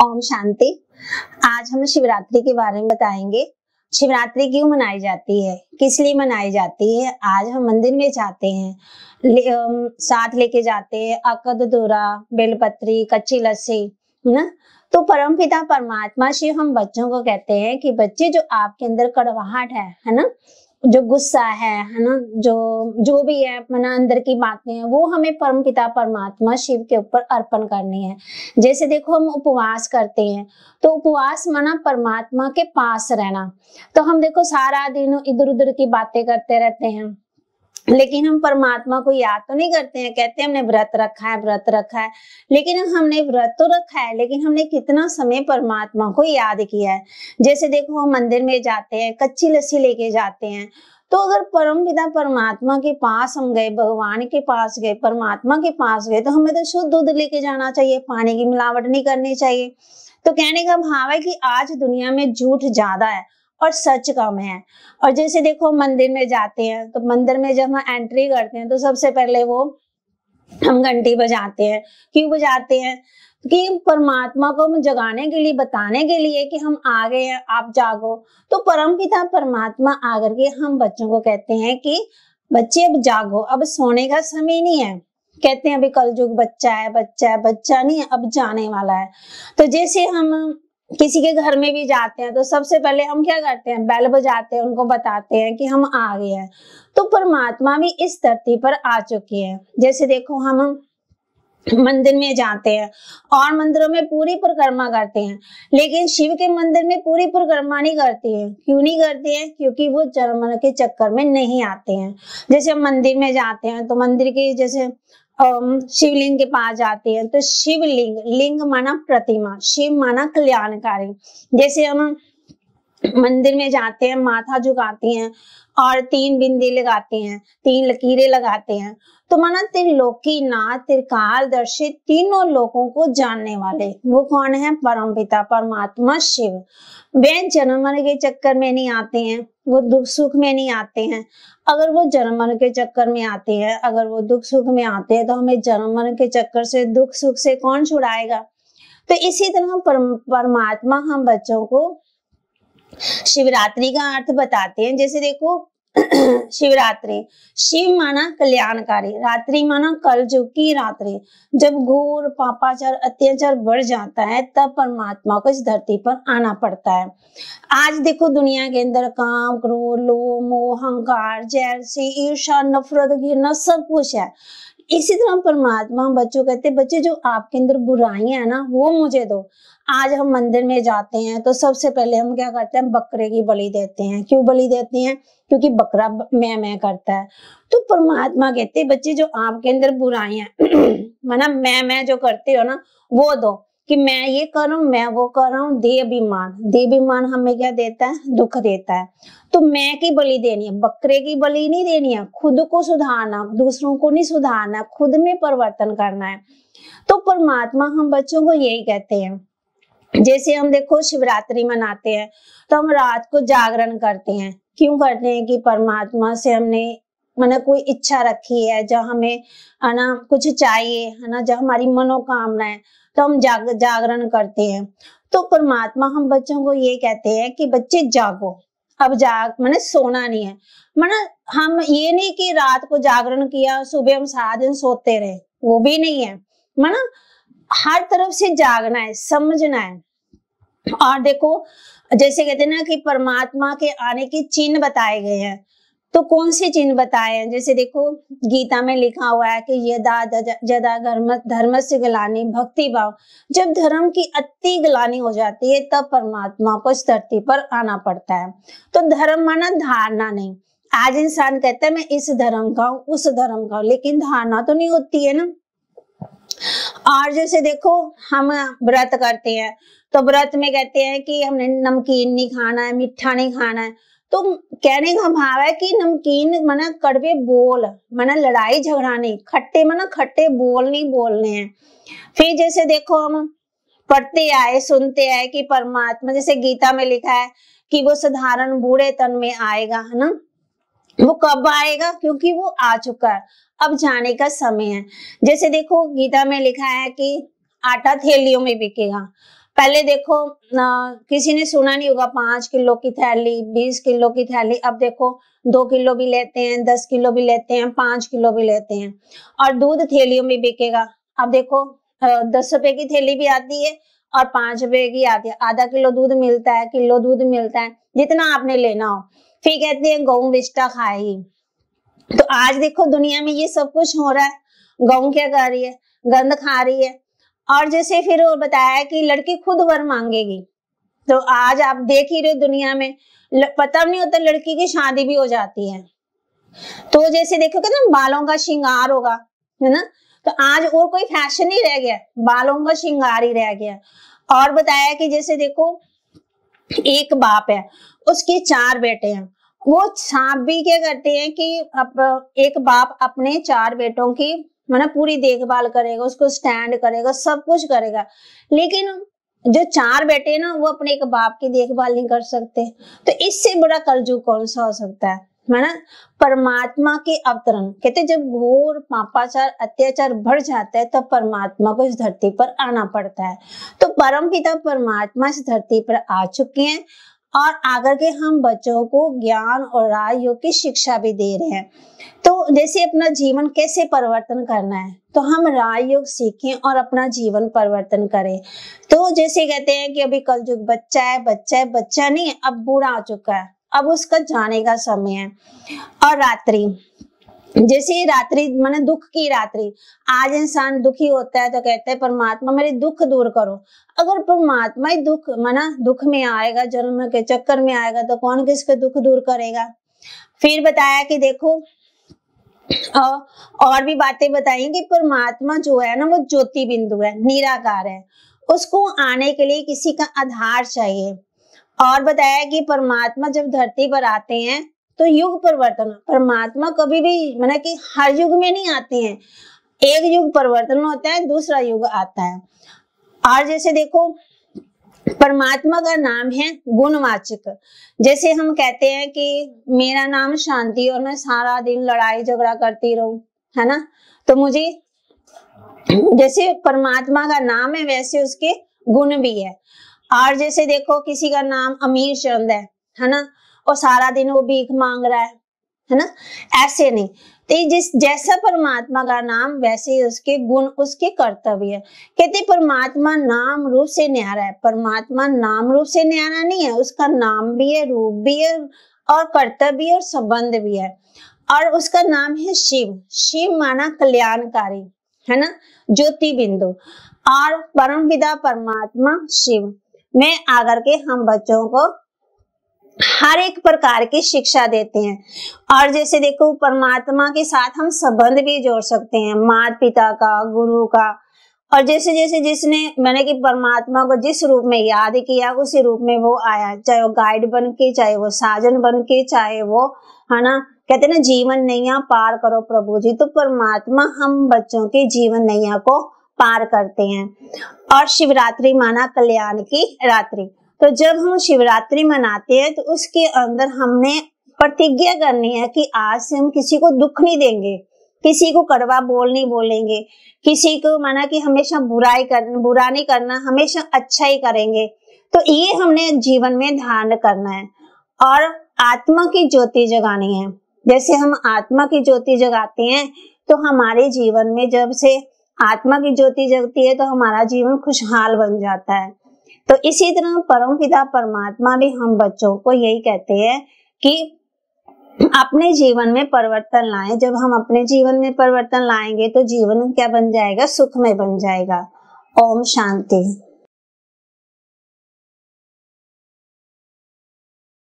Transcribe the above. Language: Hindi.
ओम शांति आज हम शिवरात्रि के बारे में बताएंगे शिवरात्रि क्यों मनाई जाती है किस लिए मनाई जाती है आज हम मंदिर में जाते हैं ले, अम, साथ लेके जाते हैं अकद दूरा बेलपत्री कच्ची लस्सी ना तो परमपिता परमात्मा शिव हम बच्चों को कहते हैं कि बच्चे जो आपके अंदर कड़वाहट है है ना जो गुस्सा है है ना जो जो भी है अपना अंदर की बातें हैं वो हमें परम पिता परमात्मा शिव के ऊपर अर्पण करनी है जैसे देखो हम उपवास करते हैं तो उपवास माना परमात्मा के पास रहना तो हम देखो सारा दिन इधर उधर की बातें करते रहते हैं लेकिन हम परमात्मा को याद तो नहीं करते हैं कहते हैं हमने व्रत रखा है व्रत रखा है लेकिन हमने व्रत तो रखा है लेकिन हमने कितना समय परमात्मा को याद किया है जैसे देखो हम मंदिर में जाते हैं कच्ची लस्सी लेके जाते हैं तो अगर परम पिता परमात्मा के पास हम गए भगवान के पास गए परमात्मा के पास गए तो हमें तो शुद्ध दूध लेके जाना चाहिए पानी की मिलावट नहीं करनी चाहिए तो कहने का भाव है कि आज दुनिया में झूठ ज्यादा है और सच कम है और जैसे देखो मंदिर में जाते हैं तो मंदिर में जब हम एंट्री करते हैं तो सबसे पहले वो हम घंटी बजाते हैं क्यों बजाते हैं कि परमात्मा को हम जगाने के लिए बताने के लिए कि हम आ गए हैं आप जागो तो परम पिता परमात्मा आकर के हम बच्चों को कहते हैं कि बच्चे अब जागो अब सोने का समय नहीं है कहते हैं अभी कल युग बच्चा है बच्चा है बच्चा नहीं है अब जाने वाला है तो जैसे हम किसी के घर में भी जाते हैं तो सबसे पहले हम क्या करते हैं बैल बजाते हैं उनको बताते हैं कि हम आ गए हैं तो परमात्मा भी इस धरती पर आ चुके हैं जैसे देखो हम मंदिर में जाते हैं और मंदिरों में पूरी परिक्रमा करते हैं लेकिन शिव के मंदिर में पूरी परिक्रमा नहीं करते हैं क्यों नहीं करते हैं क्योंकि वो जन्म के चक्कर में नहीं आते हैं जैसे हम मंदिर में जाते हैं तो मंदिर के जैसे शिवलिंग के पास जाते हैं तो शिवलिंग लिंग माना प्रतिमा शिव माना कल्याणकारी जैसे हम मंदिर में जाते हैं माथा झुकाते हैं और तीन बिंदी लगाते हैं तीन लकीरें लगाते हैं तो माना त्रिलोकी नाथ त्रिकाल दर्शित तीनों लोगों को जानने वाले वो कौन है परम पिता परमात्मा शिव वे जन्म के चक्कर में नहीं आते हैं वो दुख सुख में नहीं आते हैं अगर वो जन्म मरण के चक्कर में आते हैं अगर वो दुख सुख में आते हैं तो हमें जन्म मरण के चक्कर से दुख सुख से कौन छुड़ाएगा तो इसी तरह परमात्मा हम बच्चों को शिवरात्रि का अर्थ बताते हैं जैसे देखो शिवरात्रि शिव माना कल्याणकारी रात्रि माना कलयुग की रात्रि जब घोर पापाचार अत्याचार बढ़ जाता है तब परमात्मा को इस धरती पर आना पड़ता है आज देखो दुनिया के अंदर काम क्रोध लोह मोह अहंकार जैसी ईर्षा नफरत घृणा सब कुछ है इसी तरह परमात्मा बच्चों कहते बच्चे जो आपके अंदर बुराइयां है ना वो मुझे दो आज हम मंदिर में जाते हैं तो सबसे पहले हम क्या करते हैं बकरे की बलि देते हैं क्यों बलि देते हैं क्योंकि बकरा मैं मैं करता है तो परमात्मा कहते बच्चे जो आपके अंदर बुराइयां मना मतलब मैं मैं जो करते हो ना वो दो कि मैं ये कर रहा हूँ मैं वो कर रहा हूँ दे अभिमान दे अभिमान हमें क्या देता है दुख देता है तो मैं की बलि देनी है बकरे की बलि नहीं देनी है खुद को सुधारना दूसरों को नहीं सुधारना खुद में परिवर्तन करना है तो परमात्मा हम बच्चों को यही कहते हैं जैसे हम देखो शिवरात्रि मनाते हैं तो हम रात को जागरण करते हैं क्यों करते हैं कि परमात्मा से हमने मैंने कोई इच्छा रखी है जहाँ हमें है ना कुछ चाहिए है ना जहाँ हमारी मनोकामना है तो हम जाग जागरण करते हैं तो परमात्मा हम बच्चों को ये कहते हैं कि बच्चे जागो अब जाग मैंने सोना नहीं है मैंने हम ये नहीं कि रात को जागरण किया सुबह हम सारा दिन सोते रहे वो भी नहीं है मैं हर तरफ से जागना है समझना है और देखो जैसे कहते हैं ना कि परमात्मा के आने के चिन्ह बताए गए हैं तो कौन से चिन्ह बताए हैं जैसे देखो गीता में लिखा हुआ है कि यदा जदा धर्म धर्म से गलानी भक्ति भाव जब धर्म की अति गलानी हो जाती है तब परमात्मा को इस धरती पर आना पड़ता है तो धर्म माना धारणा नहीं आज इंसान कहता है मैं इस धर्म का हूँ उस धर्म का हूँ लेकिन धारणा तो नहीं होती है ना और जैसे देखो हम व्रत करते हैं तो व्रत में कहते हैं कि हमने नमकीन नहीं खाना है मिठा नहीं खाना है तो कहने का भाव है कि नमकीन मना कड़वे बोल मना लड़ाई झगड़ा नहीं खट्टे मना खट्टे बोल नहीं बोलने हैं फिर जैसे देखो हम पढ़ते आए सुनते आए कि परमात्मा जैसे गीता में लिखा है कि वो साधारण बूढ़े तन में आएगा है ना वो कब आएगा क्योंकि वो आ चुका है अब जाने का समय है जैसे देखो गीता में लिखा है कि आटा थैलियों में बिकेगा पहले देखो आ, किसी ने सुना नहीं होगा पांच किलो की थैली बीस किलो की थैली अब देखो दो किलो भी लेते हैं दस किलो भी लेते हैं पांच किलो भी लेते हैं और दूध थैलियों में बिकेगा अब देखो दस रुपए की थैली भी आती है और पांच रुपए की आती है आधा किलो दूध मिलता है किलो दूध मिलता है जितना आपने लेना हो फिर कहते हैं गऊ विष्टा खाएगी तो आज देखो दुनिया में ये सब कुछ हो रहा है गऊ क्या कर रही है गंद खा रही है और जैसे फिर वो बताया कि लड़की खुद वर मांगेगी तो आज आप देख ही रहे दुनिया में पता नहीं होता लड़की की शादी भी हो जाती है तो जैसे कि ना बालों का श्रृंगार होगा है ना तो आज और कोई फैशन ही रह गया बालों का श्रृंगार ही रह गया और बताया कि जैसे देखो एक बाप है उसके चार बेटे हैं वो सांप भी क्या करते हैं कि अब एक बाप अपने चार बेटों की मतलब पूरी देखभाल करेगा उसको स्टैंड करेगा सब कुछ करेगा लेकिन जो चार बेटे ना वो अपने एक बाप की देखभाल नहीं कर सकते तो इससे बड़ा कर्जू कौन सा हो सकता है माना परमात्मा के अवतरण कहते जब घोर पापाचार अत्याचार बढ़ जाता है तब परमात्मा को इस धरती पर आना पड़ता है तो परम परमात्मा इस धरती पर आ चुके हैं और आगे के हम बच्चों को ज्ञान और राजयोग की शिक्षा भी दे रहे हैं तो जैसे अपना जीवन कैसे परिवर्तन करना है तो हम राजयोग सीखें और अपना जीवन परिवर्तन करें तो जैसे कहते हैं कि अभी कल युग बच्चा है बच्चा है बच्चा नहीं अब बूढ़ा आ चुका है अब उसका जाने का समय है और रात्रि जैसे रात्रि माने दुख की रात्रि आज इंसान दुखी होता है तो कहते हैं परमात्मा मेरे दुख दूर करो अगर परमात्मा ही दुख माना दुख में आएगा जन्म के चक्कर में आएगा तो कौन किसके दुख दूर करेगा फिर बताया कि देखो और भी बातें बताई कि परमात्मा जो है ना वो ज्योति बिंदु है निराकार है उसको आने के लिए किसी का आधार चाहिए और बताया कि परमात्मा जब धरती पर आते हैं तो युग परिवर्तन परमात्मा कभी भी मैंने कि हर युग में नहीं आते हैं एक युग परिवर्तन होता है दूसरा युग आता है और जैसे देखो परमात्मा का नाम है गुणवाचक जैसे हम कहते हैं कि मेरा नाम शांति और मैं सारा दिन लड़ाई झगड़ा करती रहूं है ना तो मुझे जैसे परमात्मा का नाम है वैसे उसके गुण भी है और जैसे देखो किसी का नाम अमीर चंद है है ना और सारा दिन वो भीख मांग रहा है है ना ऐसे नहीं तो जिस जैसा परमात्मा का नाम वैसे ही उसके गुण उसके कर्तव्य है कहते परमात्मा नाम रूप से न्यारा है परमात्मा नाम रूप से न्यारा नहीं है उसका नाम भी है रूप भी है और कर्तव्य और संबंध भी है और उसका नाम है शिव शिव माना कल्याणकारी है ना ज्योति बिंदु और परम विदा परमात्मा शिव में आकर के हम बच्चों को हर एक प्रकार की शिक्षा देते हैं और जैसे देखो परमात्मा के साथ हम संबंध भी जोड़ सकते हैं माता पिता का गुरु का और जैसे जैसे जिसने मैंने कि परमात्मा को जिस रूप में याद किया उसी रूप में वो आया चाहे वो गाइड बन के चाहे वो साजन बन के चाहे वो है ना कहते ना जीवन नैया पार करो प्रभु जी तो परमात्मा हम बच्चों के जीवन नैया को पार करते हैं और शिवरात्रि माना कल्याण की रात्रि तो जब हम शिवरात्रि मनाते हैं तो उसके अंदर हमने प्रतिज्ञा करनी है कि आज से हम किसी को दुख नहीं देंगे किसी को कड़वा बोल नहीं बोलेंगे किसी को माना कि हमेशा बुराई कर बुरा नहीं करना हमेशा अच्छा ही करेंगे तो ये हमने जीवन में ध्यान करना है और आत्मा की ज्योति जगानी है जैसे हम आत्मा की ज्योति जगाते हैं तो हमारे जीवन में जब से आत्मा की ज्योति जगती है तो हमारा जीवन खुशहाल बन जाता है तो इसी तरह परम पिता परमात्मा भी हम बच्चों को यही कहते हैं कि अपने जीवन में परिवर्तन लाएं जब हम अपने जीवन में परिवर्तन लाएंगे तो जीवन क्या बन जाएगा सुख में बन जाएगा ओम शांति